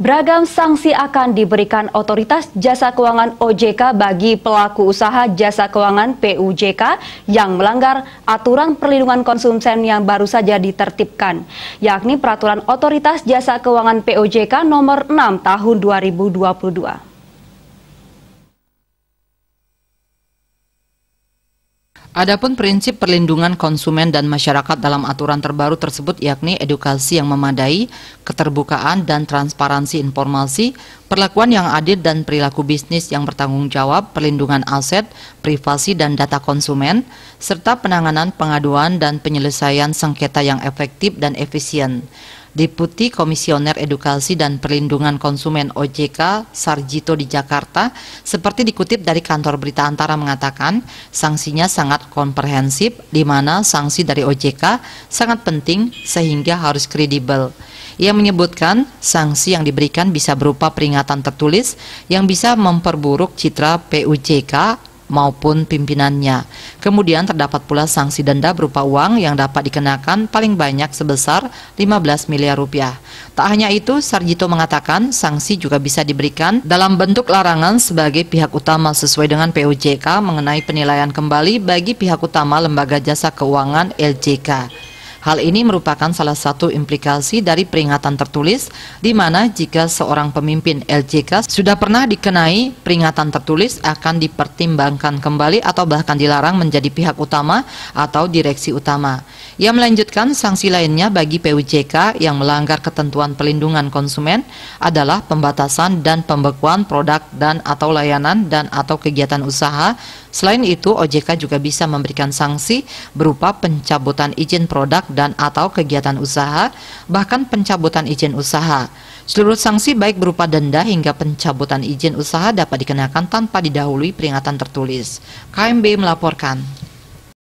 Beragam sanksi akan diberikan otoritas jasa keuangan OJK bagi pelaku usaha jasa keuangan PUJK yang melanggar aturan perlindungan konsumen yang baru saja ditertibkan, yakni peraturan otoritas jasa keuangan POJK nomor 6 tahun 2022. Adapun prinsip perlindungan konsumen dan masyarakat dalam aturan terbaru tersebut yakni edukasi yang memadai, keterbukaan dan transparansi informasi, perlakuan yang adil dan perilaku bisnis yang bertanggung jawab, perlindungan aset, privasi dan data konsumen, serta penanganan pengaduan dan penyelesaian sengketa yang efektif dan efisien. Deputi Komisioner Edukasi dan Perlindungan Konsumen OJK Sarjito di Jakarta, seperti dikutip dari kantor berita Antara mengatakan, sanksinya sangat komprehensif di mana sanksi dari OJK sangat penting sehingga harus kredibel. Ia menyebutkan sanksi yang diberikan bisa berupa peringatan tertulis yang bisa memperburuk citra PUJK maupun pimpinannya. Kemudian terdapat pula sanksi denda berupa uang yang dapat dikenakan paling banyak sebesar 15 miliar rupiah. Tak hanya itu, Sarjito mengatakan sanksi juga bisa diberikan dalam bentuk larangan sebagai pihak utama sesuai dengan POJK mengenai penilaian kembali bagi pihak utama Lembaga Jasa Keuangan LJK. Hal ini merupakan salah satu implikasi dari peringatan tertulis, di mana jika seorang pemimpin LJK sudah pernah dikenai peringatan tertulis akan dipertimbangkan kembali atau bahkan dilarang menjadi pihak utama atau direksi utama. Ia melanjutkan sanksi lainnya bagi PUJK yang melanggar ketentuan pelindungan konsumen adalah pembatasan dan pembekuan produk dan atau layanan dan atau kegiatan usaha. Selain itu, OJK juga bisa memberikan sanksi berupa pencabutan izin produk dan atau kegiatan usaha, bahkan pencabutan izin usaha. Seluruh sanksi baik berupa denda hingga pencabutan izin usaha dapat dikenakan tanpa didahului peringatan tertulis. KMB melaporkan.